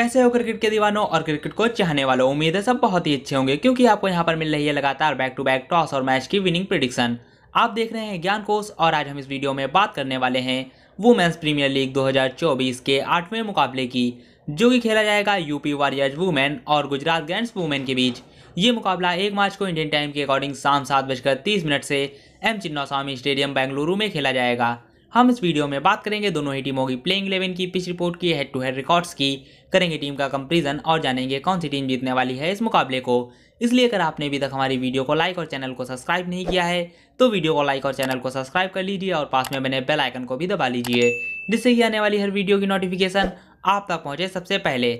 कैसे हो क्रिकेट के दीवानों और क्रिकेट को चाहने वालों उम्मीद है सब बहुत ही अच्छे होंगे क्योंकि आपको यहाँ पर मिल रही है लगातार बैक टू बैक टॉस और मैच की विनिंग प्रिडिक्शन आप देख रहे हैं ज्ञान कोश और आज हम इस वीडियो में बात करने वाले हैं वुमेन्स प्रीमियर लीग 2024 के आठवें मुकाबले की जो कि खेला जाएगा यूपी वॉरियर्स वुमेन और गुजरात गैंड्स वुमेन के बीच ये मुकाबला एक मार्च को इंडियन टाइम के अकॉर्डिंग शाम सात बजकर तीस मिनट से एम चिन्नास्वामी स्टेडियम बेंगलुरु में खेला जाएगा हम इस वीडियो में बात करेंगे दोनों ही टीमों की प्लेइंग इलेवन की पिच रिपोर्ट की हेड टू हेड रिकॉर्ड्स की करेंगे टीम का कंपेरिजन और जानेंगे कौन सी टीम जीतने वाली है इस मुकाबले को इसलिए अगर आपने अभी तक हमारी वीडियो को लाइक और चैनल को सब्सक्राइब नहीं किया है तो वीडियो को लाइक और चैनल को सब्सक्राइब कर लीजिए और पास में बने बेल आइकन को भी दबा लीजिए जिससे कि आने वाली हर वीडियो की नोटिफिकेशन आप तक पहुँचे सबसे पहले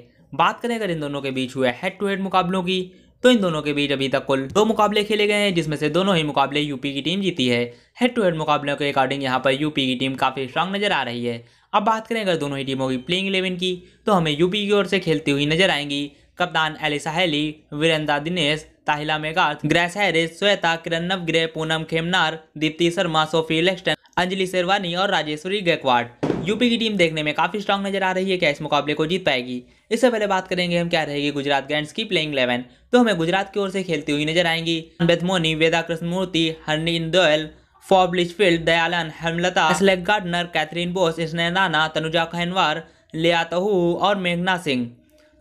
बात करें अगर इन दोनों के बीच हुए हेड टू हेड मुकाबलों की तो इन दोनों के बीच अभी तक कुल दो मुकाबले खेले गए हैं जिसमें से दोनों ही मुकाबले यूपी की टीम जीती है हेड टू हेड मुकाबले के अकॉर्डिंग यहाँ पर यूपी की टीम काफ़ी स्ट्रांग नजर आ रही है अब बात करें अगर दोनों ही टीमों की प्लेइंग इलेवन की तो हमें यूपी की ओर से खेलती हुई नजर आएंगी कप्तान Alyssa Healy Virendra Dinesh Tahlia McGrath Grace Harris Shweta Kiran Navgire Poonam Khemnar Deepti Sharma Sophie Ecclestone Anjali Sarvani और राजेश्वरी गायकवाड़ यूपी की टीम देखने में काफी स्ट्रांग नजर आ रही है क्या इस मुकाबले को जीत पाएगी इससे पहले बात करेंगे हम क्या रहेगी गुजरात गैंड्स की प्लेइंग इलेवन तो हमें गुजरात की ओर से खेलती हुई नजर आएंगी बेथमोनी वेदा कृष्णमूर्ति हरनीन दोयल फॉबलिचफील्ड दयालन हेमलता स्लेग गार्डनर कैथरीन बोस स्नेनाना तनुजा खैनवार लिया तहू और मेघना सिंह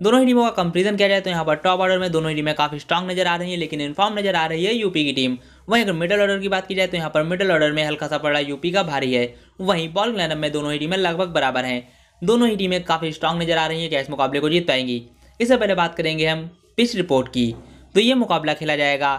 दोनों ही टीमों का कंपेरिजन किया जाए तो यहाँ पर टॉप ऑर्डर में दोनों ही टीमें काफ़ी स्ट्रांग नजर आ रही है लेकिन इन्फॉर्म नजर आ रही है यूपी की टीम वहीं अगर मिडल ऑर्डर की बात की जाए तो यहाँ पर मिडल ऑर्डर में हल्का सा पड़ा यूपी का भारी है वहीं बॉल लाइनअप में दोनों ही टीमें लगभग बराबर हैं दोनों ही टीमें काफ़ी स्ट्रांग नजर आ रही हैं क्या इस मुकाबले को जीत पाएंगी इससे पहले बात करेंगे हम पिच रिपोर्ट की तो ये मुकाबला खेला जाएगा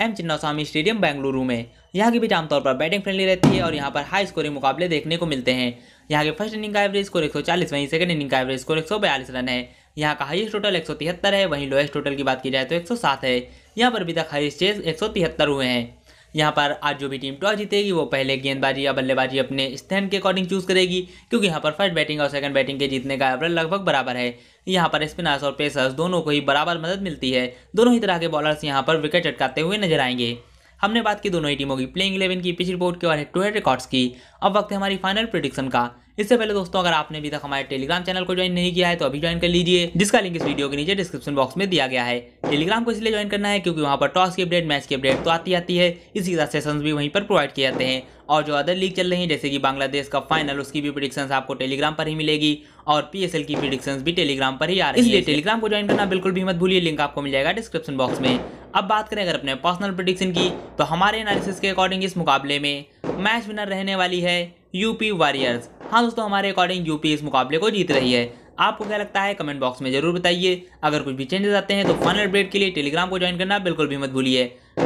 एम चिन्नास्वामी स्टेडियम बेंगलुरु में यहाँ की भी आमतौर पर बैटिंग फ्रेंडली रहती है और यहाँ पर हाई स्कोरिंग मुकाबले देखने को मिलते हैं यहाँ के फर्स्ट इनिंग का एवरेज स्कोर 140 वहीं सेकंड इनिंग का एवरेज स्कोर 142 रन है यहाँ का हाईस्ट टोटल एक है वहीं लोएस्ट टोटल की बात की जाए तो एक है यहाँ पर अभी तक हाईएस्ट चेज एक हुए हैं यहाँ पर आज जो भी टीम टॉस जीतेगी वो पहले गेंदबाजी या बल्लेबाजी अपने स्टैंड के अकॉर्डिंग चूज़ करेगी क्योंकि यहाँ पर फर्स्ट बैटिंग और सेकंड बैटिंग के जीतने का एवरेज लगभग बराबर है यहाँ पर स्पिनर्स और पेसर्स दोनों को ही बराबर मदद मिलती है दोनों ही तरह के बॉलर्स यहाँ पर विकेट चटकाते हुए नजर आएंगे हमने बात की दोनों ही टीमों की प्लेइंग इलेवन की पिच रिपोर्ट के और हेड टू हेड रिकॉर्ड्स की अब वक्त है हमारी फाइनल प्रोडिक्शन का इससे पहले दोस्तों अगर आपने अभी तक हमारे टेलीग्राम चैनल को ज्वाइन नहीं किया है तो अभी ज्वाइन कर लीजिए जिसका लिंक इस वीडियो के नीचे डिस्क्रिप्शन बॉक्स में दिया गया है टेलीग्राम को इसलिए ज्वाइन करना है क्योंकि वहाँ पर टॉस की अपडेट मैच की अपडेट तो आती आती है इसी तरह सेशन भी वहीं पर प्रोवाइड किए जाते हैं और जो अदर लीग चल रही है जैसे कि बांग्लादेश का फाइनल उसकी भी प्रिडिक्शन आपको टेलीग्राम पर ही मिलेगी और पीएसएल की प्रिडिक्शन भी टेलीग्राम पर ही आ रही है इसलिए टेलीग्राम को ज्वाइन करना बिल्कुल भी मत भूलिए लिंक आपको मिल जाएगा डिस्क्रिप्शन बॉक्स में अब बात करें अगर अपने पर्सनल प्रिडिक्शन की तो हमारे एनालिसिस के अकॉर्डिंग इस मुकाबले में मैच विनर रहने वाली है यूपी वॉरियर्स हाँ दोस्तों हमारे अकॉर्डिंग यूपी इस मुकाबले को जीत रही है आपको क्या लगता है कमेंट बॉक्स में जरूर बताइए अगर कुछ भी चेंजेस आते हैं तो फाइनल अपडेट के लिए टेलीग्राम को ज्वाइन करना बिल्कुल भी मत भूलिए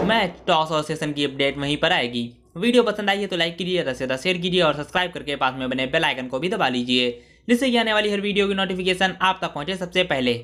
मैच टॉस और सेशन की अपडेट वहीं पर आएगी वीडियो पसंद आई है तो लाइक कीजिए ज़्यादा से ज़्यादा शेयर कीजिए और सब्सक्राइब करके पास में बने बेल आइकन को भी दबा लीजिए जिससे कि आने वाली हर वीडियो की नोटिफिकेशन आप तक पहुंचे सबसे पहले